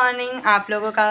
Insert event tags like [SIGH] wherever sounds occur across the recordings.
morning आप लोगों का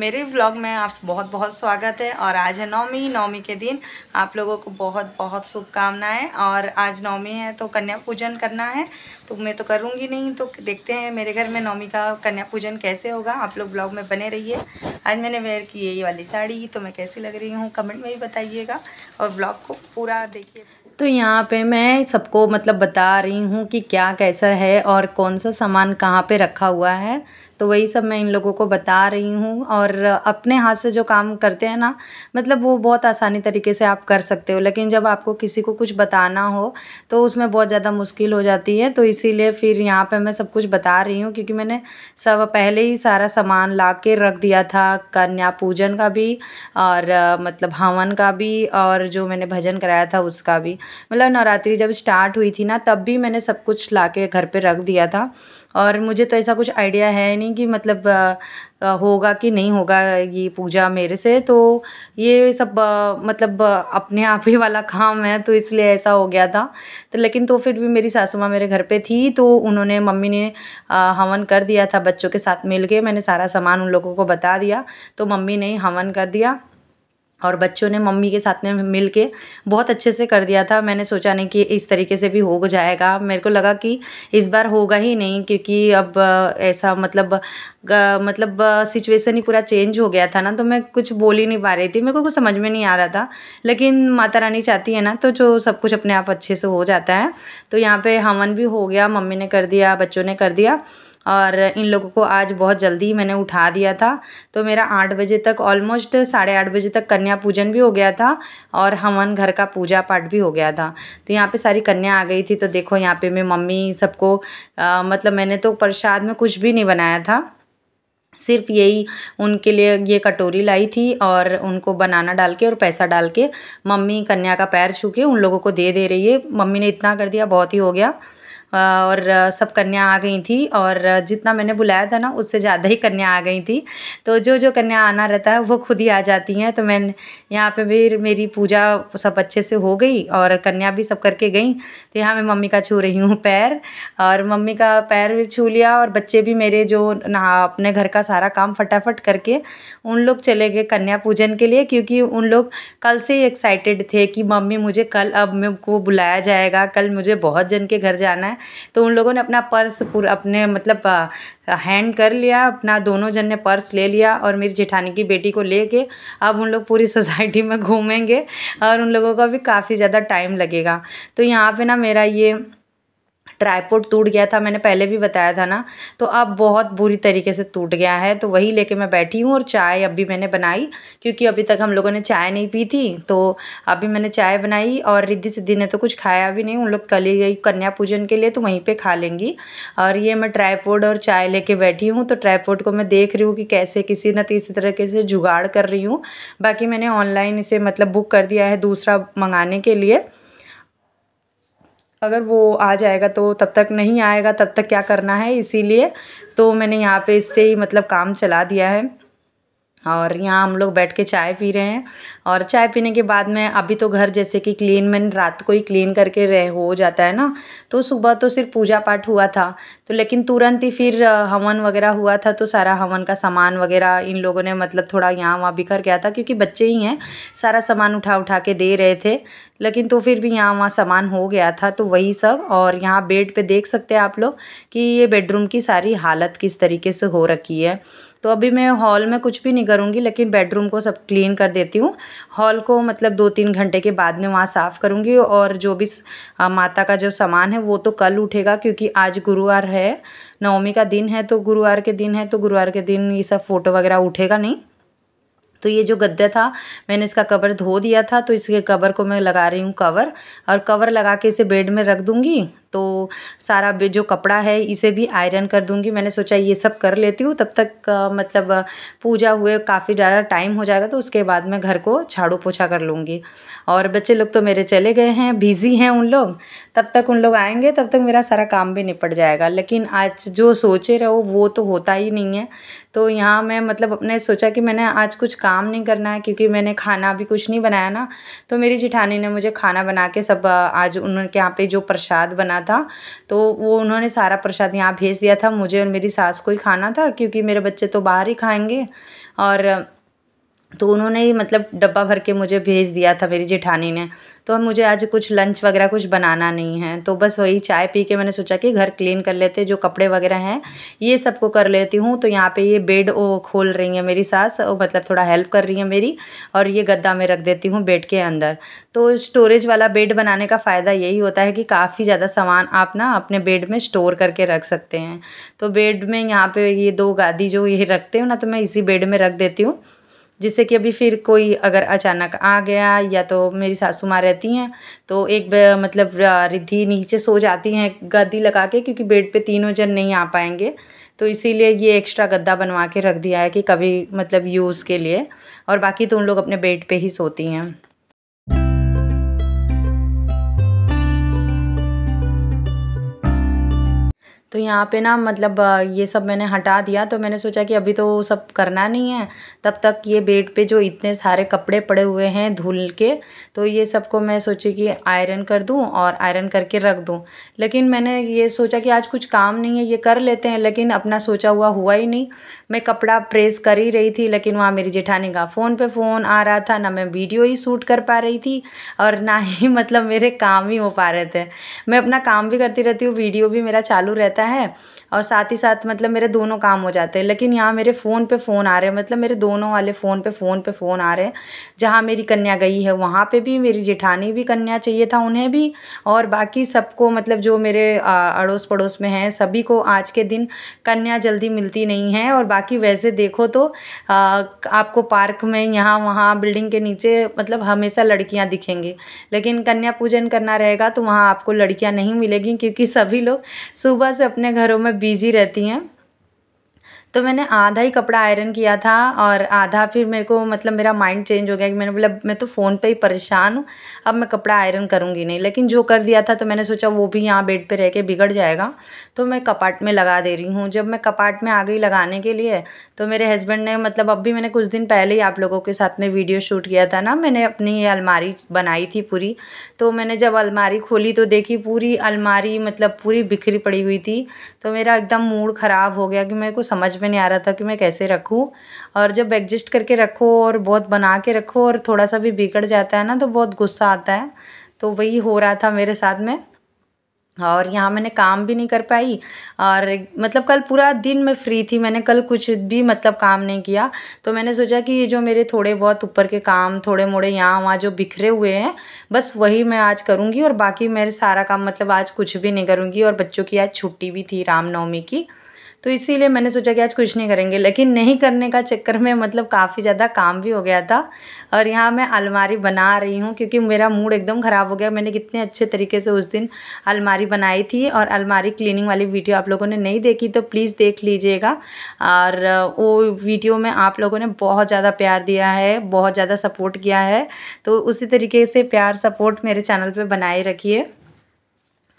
मेरे व्लॉग में आप बहुत बहुत स्वागत है और आज है नौमी नौमी के दिन आप लोगों को बहुत बहुत शुभकामनाएं और आज नौमी है तो कन्या पूजन करना है तो मैं तो करूँगी नहीं तो देखते हैं मेरे घर में नौमी का कन्या पूजन कैसे होगा आप लोग ब्लॉग में बने रहिए आज मैंने वेयर की ये वाली साड़ी तो मैं कैसी लग रही हूँ कमेंट में भी बताइएगा और ब्लॉग को पूरा देखिए तो यहाँ पे मैं सबको मतलब बता रही हूँ कि क्या कैसा है और कौन सा सामान कहाँ पे रखा हुआ है तो वही सब मैं इन लोगों को बता रही हूँ और और अपने हाथ से जो काम करते हैं ना मतलब वो बहुत आसानी तरीके से आप कर सकते हो लेकिन जब आपको किसी को कुछ बताना हो तो उसमें बहुत ज़्यादा मुश्किल हो जाती है तो इसीलिए फिर यहाँ पे मैं सब कुछ बता रही हूँ क्योंकि मैंने सब पहले ही सारा सामान ला के रख दिया था कन्या पूजन का भी और मतलब हवन का भी और जो मैंने भजन कराया था उसका भी मतलब नवरात्रि जब स्टार्ट हुई थी ना तब भी मैंने सब कुछ ला के घर पर रख दिया था और मुझे तो ऐसा कुछ आइडिया है नहीं कि मतलब होगा कि नहीं होगा ये पूजा मेरे से तो ये सब मतलब अपने आप ही वाला काम है तो इसलिए ऐसा हो गया था तो लेकिन तो फिर भी मेरी सासू माँ मेरे घर पे थी तो उन्होंने मम्मी ने हवन कर दिया था बच्चों के साथ मिल के मैंने सारा सामान उन लोगों को बता दिया तो मम्मी ने हवन कर दिया और बच्चों ने मम्मी के साथ में मिल के बहुत अच्छे से कर दिया था मैंने सोचा नहीं कि इस तरीके से भी हो जाएगा मेरे को लगा कि इस बार होगा ही नहीं क्योंकि अब ऐसा मतलब मतलब सिचुएसन ही पूरा चेंज हो गया था ना तो मैं कुछ बोल ही नहीं पा रही थी मेरे को कुछ समझ में नहीं आ रहा था लेकिन माता रानी चाहती है ना तो जो सब कुछ अपने आप अच्छे से हो जाता है तो यहाँ पर हवन भी हो गया मम्मी ने कर दिया बच्चों ने कर दिया और इन लोगों को आज बहुत जल्दी ही मैंने उठा दिया था तो मेरा आठ बजे तक ऑलमोस्ट साढ़े आठ बजे तक कन्या पूजन भी हो गया था और हवन घर का पूजा पाठ भी हो गया था तो यहाँ पे सारी कन्या आ गई थी तो देखो यहाँ पे मैं मम्मी सबको मतलब मैंने तो प्रसाद में कुछ भी नहीं बनाया था सिर्फ यही उनके लिए ये कटोरी लाई थी और उनको बनाना डाल के और पैसा डाल के मम्मी कन्या का पैर छू के उन लोगों को दे दे रही है मम्मी ने इतना कर दिया बहुत ही हो गया और सब कन्या आ गई थी और जितना मैंने बुलाया था ना उससे ज़्यादा ही कन्या आ गई थी तो जो जो कन्या आना रहता है वो खुद ही आ जाती हैं तो मैं यहाँ पे भी मेरी पूजा सब अच्छे से हो गई और कन्या भी सब करके गई तो यहाँ मैं मम्मी का छू रही हूँ पैर और मम्मी का पैर भी छू लिया और बच्चे भी मेरे जो नहा अपने घर का सारा काम फटाफट करके उन लोग चले गए कन्या पूजन के लिए क्योंकि उन लोग कल से ही एक्साइटेड थे कि मम्मी मुझे कल अब मेरे को बुलाया जाएगा कल मुझे बहुत जन के घर जाना है तो उन लोगों ने अपना पर्स पूरा अपने मतलब हैंड कर लिया अपना दोनों जन ने पर्स ले लिया और मेरी जेठानी की बेटी को ले के अब उन लोग पूरी [LAUGHS] सोसाइटी में घूमेंगे और उन लोगों का भी काफ़ी ज़्यादा टाइम लगेगा तो यहाँ पे ना मेरा ये ट्राईपोड टूट गया था मैंने पहले भी बताया था ना तो अब बहुत बुरी तरीके से टूट गया है तो वही लेके मैं बैठी हूँ और चाय अभी मैंने बनाई क्योंकि अभी तक हम लोगों ने चाय नहीं पी थी तो अभी मैंने चाय बनाई और रिद्धि सिद्धि ने तो कुछ खाया भी नहीं उन लोग कल ही गई कन्या पूजन के लिए तो वहीं पर खा लेंगी और ये मैं ट्राईपोड और चाय ले बैठी हूँ तो ट्राईपोड को मैं देख रही हूँ कि कैसे किसी न किसी तरीके से जुगाड़ कर रही हूँ बाकी मैंने ऑनलाइन इसे मतलब बुक कर दिया है दूसरा मंगाने के लिए अगर वो आ जाएगा तो तब तक नहीं आएगा तब तक क्या करना है इसीलिए तो मैंने यहाँ पे इससे ही मतलब काम चला दिया है और यहाँ हम लोग बैठ के चाय पी रहे हैं और चाय पीने के बाद में अभी तो घर जैसे कि क्लीन मैन रात को ही क्लीन करके रह हो जाता है ना तो सुबह तो सिर्फ पूजा पाठ हुआ था तो लेकिन तुरंत ही फिर हवन वगैरह हुआ था तो सारा हवन का सामान वगैरह इन लोगों ने मतलब थोड़ा यहाँ वहाँ बिखर गया था क्योंकि बच्चे ही हैं सारा सामान उठा उठा के दे रहे थे लेकिन तो फिर भी यहाँ वहाँ सामान हो गया था तो वही सब और यहाँ बेड पर देख सकते हैं आप लोग कि ये बेडरूम की सारी हालत किस तरीके से हो रखी है तो अभी मैं हॉल में कुछ भी नहीं करूँगी लेकिन बेडरूम को सब क्लीन कर देती हूँ हॉल को मतलब दो तीन घंटे के बाद में वहाँ साफ़ करूँगी और जो भी माता का जो सामान है वो तो कल उठेगा क्योंकि आज गुरुवार है नवमी का दिन है तो गुरुवार के दिन है तो गुरुवार के दिन ये सब फ़ोटो वगैरह उठेगा नहीं तो ये जो गद्दा था मैंने इसका कवर धो दिया था तो इसके कवर को मैं लगा रही हूँ कवर और कवर लगा के इसे बेड में रख दूँगी तो सारा जो कपड़ा है इसे भी आयरन कर दूँगी मैंने सोचा ये सब कर लेती हूँ तब तक आ, मतलब पूजा हुए काफ़ी ज़्यादा टाइम हो जाएगा तो उसके बाद मैं घर को झाड़ू पोछा कर लूँगी और बच्चे लोग तो मेरे चले गए हैं बिज़ी हैं उन लोग तब तक उन लोग आएंगे तब तक मेरा सारा काम भी निपट जाएगा लेकिन आज जो सोचे रहो वो तो होता ही नहीं है तो यहाँ मैं मतलब अपने सोचा कि मैंने आज कुछ काम नहीं करना है क्योंकि मैंने खाना भी कुछ नहीं बनाया ना तो मेरी जिठानी ने मुझे खाना बना के सब आज उनके यहाँ पर जो प्रसाद बना बनाना था तो वो उन्होंने सारा प्रसाद यहाँ भेज दिया था मुझे और मेरी सास को ही खाना था क्योंकि मेरे बच्चे तो बाहर ही खाएंगे और तो उन्होंने ही मतलब डब्बा भर के मुझे भेज दिया था मेरी जेठानी ने तो मुझे आज कुछ लंच वगैरह कुछ बनाना नहीं है तो बस वही चाय पी के मैंने सोचा कि घर क्लीन कर लेते जो कपड़े वगैरह हैं ये सबको कर लेती हूँ तो यहाँ पे ये बेड ओ खोल रही है मेरी सास ओ, मतलब थोड़ा हेल्प कर रही है मेरी और ये गद्दा में रख देती हूँ बेड के अंदर तो स्टोरेज वाला बेड बनाने का फ़ायदा यही होता है कि काफ़ी ज़्यादा सामान आप ना अपने बेड में स्टोर करके रख सकते हैं तो बेड में यहाँ पर ये दो गादी जो ये रखते हो ना तो मैं इसी बेड में रख देती हूँ जिससे कि अभी फिर कोई अगर अचानक आ गया या तो मेरी सासू माँ रहती हैं तो एक मतलब रिद्धि नीचे सो जाती हैं गद्दी लगा के क्योंकि बेड पे तीनों जन नहीं आ पाएंगे तो इसीलिए ये एक्स्ट्रा गद्दा बनवा के रख दिया है कि कभी मतलब यूज़ के लिए और बाकी तो उन लोग अपने बेड पे ही सोती हैं तो यहाँ पे ना मतलब ये सब मैंने हटा दिया तो मैंने सोचा कि अभी तो वो सब करना नहीं है तब तक ये बेड पे जो इतने सारे कपड़े पड़े हुए हैं धुल के तो ये सबको मैं सोची कि आयरन कर दूँ और आयरन करके रख दूँ लेकिन मैंने ये सोचा कि आज कुछ काम नहीं है ये कर लेते हैं लेकिन अपना सोचा हुआ हुआ ही नहीं मैं कपड़ा प्रेस कर ही रही थी लेकिन वहाँ मेरी जेठानी का फ़ोन पे फ़ोन आ रहा था ना मैं वीडियो ही शूट कर पा रही थी और ना ही [LAUGHS] मतलब मेरे काम ही हो पा रहे थे मैं अपना काम भी करती रहती हूँ वीडियो भी मेरा चालू रहता है और साथ ही साथ मतलब मेरे दोनों काम हो जाते हैं लेकिन यहाँ मेरे फ़ोन पे फ़ोन आ रहे हैं मतलब मेरे दोनों वाले फ़ोन पे फ़ोन पे फ़ोन आ रहे हैं जहाँ मेरी कन्या गई है वहाँ पे भी मेरी जेठानी भी कन्या चाहिए था उन्हें भी और बाकी सबको मतलब जो मेरे अड़ोस पड़ोस में हैं सभी को आज के दिन कन्या जल्दी मिलती नहीं है और बाकी वैसे देखो तो आ, आपको पार्क में यहाँ वहाँ बिल्डिंग के नीचे मतलब हमेशा लड़कियाँ दिखेंगी लेकिन कन्या पूजन करना रहेगा तो वहाँ आपको लड़कियाँ नहीं मिलेगी क्योंकि सभी लोग सुबह से अपने घरों में बिज़ी रहती हैं तो मैंने आधा ही कपड़ा आयरन किया था और आधा फिर मेरे को मतलब मेरा माइंड चेंज हो गया कि मैंने बोला मैं तो फ़ोन पे ही परेशान हूँ अब मैं कपड़ा आयरन करूँगी नहीं लेकिन जो कर दिया था तो मैंने सोचा वो भी यहाँ बेड पे रह के बिगड़ जाएगा तो मैं कपाट में लगा दे रही हूँ जब मैं कपाट में आ गई लगाने के लिए तो मेरे हस्बैंड ने मतलब अब भी मैंने कुछ दिन पहले ही आप लोगों के साथ में वीडियो शूट किया था ना मैंने अपनी ये अलमारी बनाई थी पूरी तो मैंने जब अलमारी खोली तो देखी पूरी अलमारी मतलब पूरी बिखरी पड़ी हुई थी तो मेरा एकदम मूड ख़राब हो गया कि मेरे को समझ में नहीं आ रहा था कि मैं कैसे रखूँ और जब एडजस्ट करके रखो और बहुत बना के रखो और थोड़ा सा भी बिगड़ जाता है ना तो बहुत गुस्सा आता है तो वही हो रहा था मेरे साथ में और यहाँ मैंने काम भी नहीं कर पाई और मतलब कल पूरा दिन मैं फ्री थी मैंने कल कुछ भी मतलब काम नहीं किया तो मैंने सोचा कि ये जो मेरे थोड़े बहुत ऊपर के काम थोड़े मोड़े यहाँ वहाँ जो बिखरे हुए हैं बस वही मैं आज करूँगी और बाकी मेरे सारा काम मतलब आज कुछ भी नहीं करूँगी और बच्चों की आज छुट्टी भी थी रामनवमी की तो इसीलिए मैंने सोचा कि आज कुछ नहीं करेंगे लेकिन नहीं करने का चक्कर में मतलब काफ़ी ज़्यादा काम भी हो गया था और यहाँ मैं अलमारी बना रही हूँ क्योंकि मेरा मूड एकदम ख़राब हो गया मैंने कितने अच्छे तरीके से उस दिन अलमारी बनाई थी और अलमारी क्लीनिंग वाली वीडियो आप लोगों ने नहीं देखी तो प्लीज़ देख लीजिएगा और वो वीडियो में आप लोगों ने बहुत ज़्यादा प्यार दिया है बहुत ज़्यादा सपोर्ट किया है तो उसी तरीके से प्यार सपोर्ट मेरे चैनल पर बनाए रखिए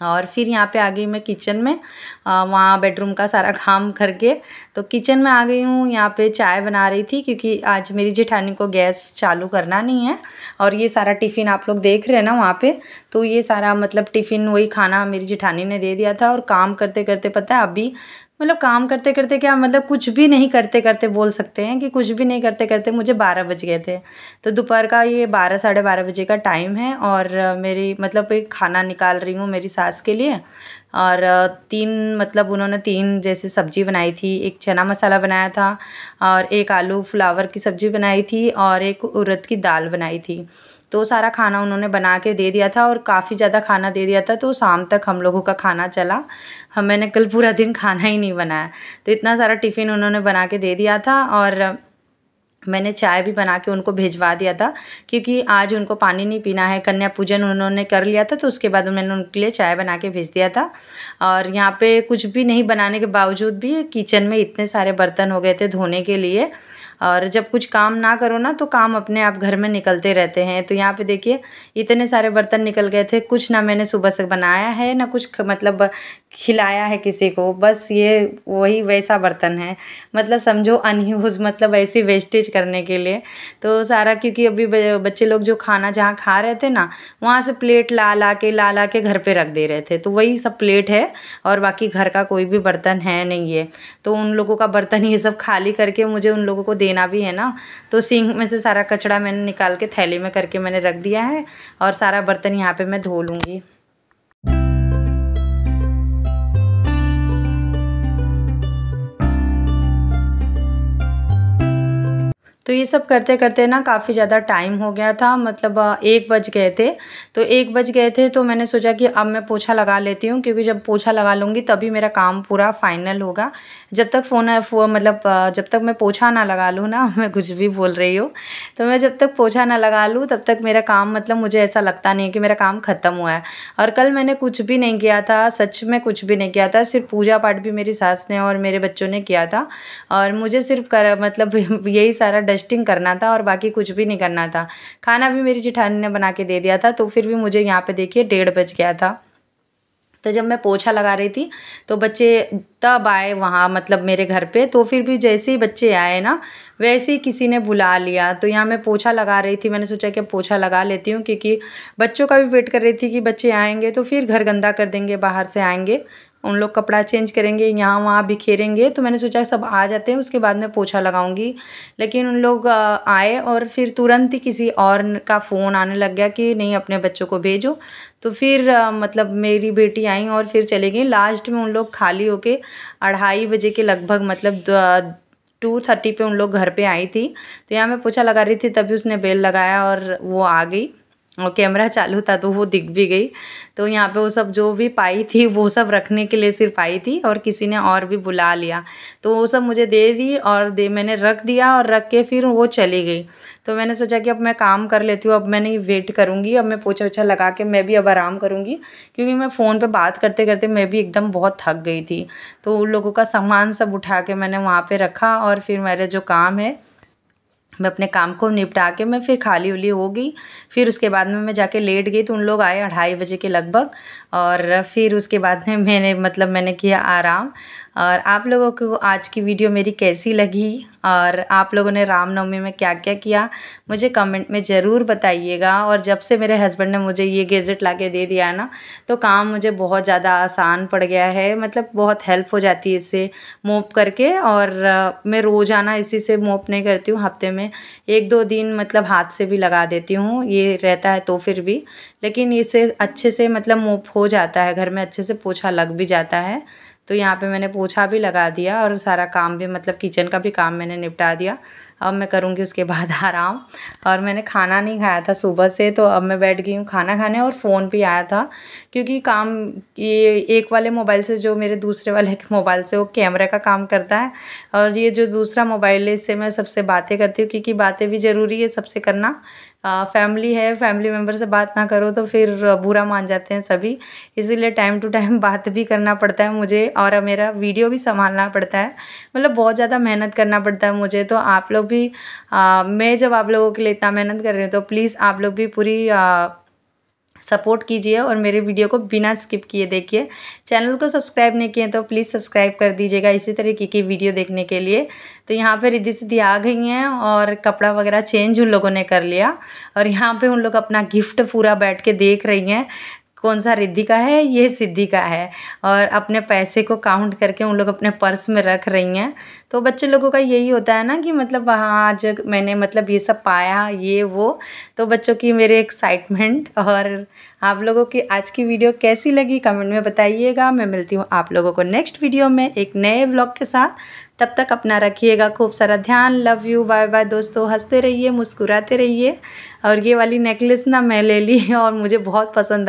और फिर यहाँ पे आ गई मैं किचन में वहाँ बेडरूम का सारा काम करके तो किचन में आ गई हूँ यहाँ पे चाय बना रही थी क्योंकि आज मेरी जेठानी को गैस चालू करना नहीं है और ये सारा टिफ़िन आप लोग देख रहे हैं ना वहाँ पे तो ये सारा मतलब टिफ़िन वही खाना मेरी जेठानी ने दे दिया था और काम करते करते पता है अभी मतलब काम करते करते क्या मतलब कुछ भी नहीं करते करते बोल सकते हैं कि कुछ भी नहीं करते करते मुझे बारह बज गए थे तो दोपहर का ये बारह साढ़े बारह बजे का टाइम है और मेरी मतलब एक खाना निकाल रही हूँ मेरी सास के लिए और तीन मतलब उन्होंने तीन जैसे सब्जी बनाई थी एक चना मसाला बनाया था और एक आलू फ्लावर की सब्जी बनाई थी और एक उरद की दाल बनाई थी तो सारा खाना उन्होंने बना के दे दिया था और काफ़ी ज़्यादा खाना दे दिया था तो शाम तक हम लोगों का खाना चला हम मैंने कल पूरा दिन खाना ही नहीं बनाया तो इतना सारा टिफ़िन उन्होंने बना के दे दिया था और मैंने चाय भी बना के उनको भिजवा दिया था क्योंकि आज उनको पानी नहीं पीना है कन्या पूजन उन्होंने कर लिया था तो उसके बाद मैंने उनके लिए चाय बना के भेज दिया था और यहाँ पे कुछ भी नहीं बनाने के बावजूद भी किचन में इतने सारे बर्तन हो गए थे धोने के लिए और जब कुछ काम ना करो ना तो काम अपने आप घर में निकलते रहते हैं तो यहाँ पे देखिए इतने सारे बर्तन निकल गए थे कुछ ना मैंने सुबह से बनाया है ना कुछ मतलब खिलाया है किसी को बस ये वही वैसा बर्तन है मतलब समझो अनयूज मतलब ऐसी वेस्टेज करने के लिए तो सारा क्योंकि अभी बच्चे लोग जो खाना जहाँ खा रहे थे ना वहाँ से प्लेट ला ला के ला ला के घर पे रख दे रहे थे तो वही सब प्लेट है और बाकी घर का कोई भी बर्तन है नहीं है तो उन लोगों का बर्तन ये सब खाली करके मुझे उन लोगों को देना भी है ना तो सिंह में से सारा कचड़ा मैंने निकाल के थैली में करके मैंने रख दिया है और सारा बर्तन यहाँ पर मैं धो लूँगी तो ये सब करते करते ना काफ़ी ज़्यादा टाइम हो गया था मतलब एक बज गए थे तो एक बज गए थे तो मैंने सोचा कि अब मैं पोछा लगा लेती हूँ क्योंकि जब पोछा लगा लूँगी तभी मेरा काम पूरा फाइनल होगा जब तक फ़ोन मतलब जब तक मैं पोछा ना लगा लूँ ना [LAUGHS] मैं कुछ भी बोल रही हूँ तो मैं जब तक पोछा ना लगा लूँ तब तक मेरा काम मतलब मुझे ऐसा लगता नहीं कि मेरा काम ख़त्म हुआ है और कल मैंने कुछ भी नहीं किया था सच में कुछ भी नहीं किया था सिर्फ पूजा पाठ भी मेरी सास ने और मेरे बच्चों ने किया था और मुझे सिर्फ कर मतलब [LAUGHS] यही सारा डस्टिंग करना था और बाकी कुछ भी नहीं करना था खाना भी मेरी जिठानी ने बना के दे दिया था तो फिर भी मुझे यहाँ पे देखिए डेढ़ बज गया था तो जब मैं पोछा लगा रही थी तो बच्चे तब आए वहाँ मतलब मेरे घर पे तो फिर भी जैसे ही बच्चे आए ना वैसे ही किसी ने बुला लिया तो यहाँ मैं पोछा लगा रही थी मैंने सोचा कि पोछा लगा लेती हूँ क्योंकि बच्चों का भी वेट कर रही थी कि बच्चे आएंगे तो फिर घर गंदा कर देंगे बाहर से आएंगे उन लोग कपड़ा चेंज करेंगे यहाँ वहाँ बिखेरेंगे तो मैंने सोचा सब आ जाते हैं उसके बाद मैं पोछा लगाऊंगी लेकिन उन लोग आए और फिर तुरंत ही किसी और का फ़ोन आने लग गया कि नहीं अपने बच्चों को भेजो तो फिर मतलब मेरी बेटी आई और फिर चली गई लास्ट में उन लोग खाली होके अढ़ाई बजे के लगभग मतलब टू थर्टी पे उन लोग घर पे आई थी तो यहाँ मैं पोछा लगा रही थी तभी उसने बेल लगाया और वो आ गई कैमरा चालू था तो वो दिख भी गई तो यहाँ पे वो सब जो भी पाई थी वो सब रखने के लिए सिर्फ आई थी और किसी ने और भी बुला लिया तो वो सब मुझे दे दी और दे मैंने रख दिया और रख के फिर वो चली गई तो मैंने सोचा कि अब मैं काम कर लेती हूँ अब मैं नहीं वेट करूँगी अब मैं पोछा ओछा लगा के मैं भी अब आराम करूँगी क्योंकि मैं फ़ोन पर बात करते करते मैं भी एकदम बहुत थक गई थी तो उन लोगों का सामान सब उठा के मैंने वहाँ पर रखा और फिर मेरा जो काम है मैं अपने काम को निपटा के मैं फिर खाली उली हो गई फिर उसके बाद में मैं जाके लेट गई तो उन लोग आए अढ़ाई बजे के लगभग और फिर उसके बाद में मैंने मतलब मैंने किया आराम और आप लोगों को आज की वीडियो मेरी कैसी लगी और आप लोगों ने रामनवमी में क्या क्या किया मुझे कमेंट में ज़रूर बताइएगा और जब से मेरे हस्बैंड ने मुझे ये गेजेट ला के दे दिया है ना तो काम मुझे बहुत ज़्यादा आसान पड़ गया है मतलब बहुत हेल्प हो जाती है इससे मोप करके और मैं रोज़ाना इसी से मोप नहीं करती हूँ हफ्ते में एक दो दिन मतलब हाथ से भी लगा देती हूँ ये रहता है तो फिर भी लेकिन इसे अच्छे से मतलब मोप हो जाता है घर में अच्छे से पोछा लग भी जाता है तो यहाँ पे मैंने पोछा भी लगा दिया और सारा काम भी मतलब किचन का भी काम मैंने निपटा दिया अब मैं करूँगी उसके बाद [LAUGHS] आराम और मैंने खाना नहीं खाया था सुबह से तो अब मैं बैठ गई हूँ खाना खाने और फ़ोन भी आया था क्योंकि काम ये एक वाले मोबाइल से जो मेरे दूसरे वाले मोबाइल से वो कैमरे का काम करता है और ये जो दूसरा मोबाइल है इससे मैं सबसे बातें करती हूँ क्योंकि बातें भी ज़रूरी है सबसे करना फैमिली है फैमिली मेम्बर से बात ना करो तो फिर बुरा मान जाते हैं सभी इसीलिए टाइम टू टाइम बात भी करना पड़ता है मुझे और मेरा वीडियो भी संभालना पड़ता है मतलब बहुत ज़्यादा मेहनत करना पड़ता है मुझे तो आप लोग भी आ, मैं जब आप लोगों के लिए इतना मेहनत कर रही हूँ तो प्लीज़ आप लोग भी पूरी सपोर्ट कीजिए और मेरे वीडियो को बिना स्किप किए देखिए चैनल को सब्सक्राइब नहीं किए तो प्लीज़ सब्सक्राइब कर दीजिएगा इसी तरीके की वीडियो देखने के लिए तो यहाँ पे रिद्धि सिद्धि आ गई हैं और कपड़ा वगैरह चेंज उन लोगों ने कर लिया और यहाँ पे उन लोग अपना गिफ्ट पूरा बैठ के देख रही हैं कौन सा रिद्धि का है ये सिद्धि का है और अपने पैसे को काउंट करके उन लोग अपने पर्स में रख रही हैं तो बच्चे लोगों का यही होता है ना कि मतलब वहाँ आज मैंने मतलब ये सब पाया ये वो तो बच्चों की मेरे एक्साइटमेंट और आप लोगों की आज की वीडियो कैसी लगी कमेंट में बताइएगा मैं मिलती हूँ आप लोगों को नेक्स्ट वीडियो में एक नए ब्लॉग के साथ तब तक अपना रखिएगा खूब सारा ध्यान लव यू बाय बाय दोस्तों हंसते रहिए मुस्कुराते रहिए और ये वाली नेकलेस ना मैं ले ली [LAUGHS] और मुझे बहुत पसंद आई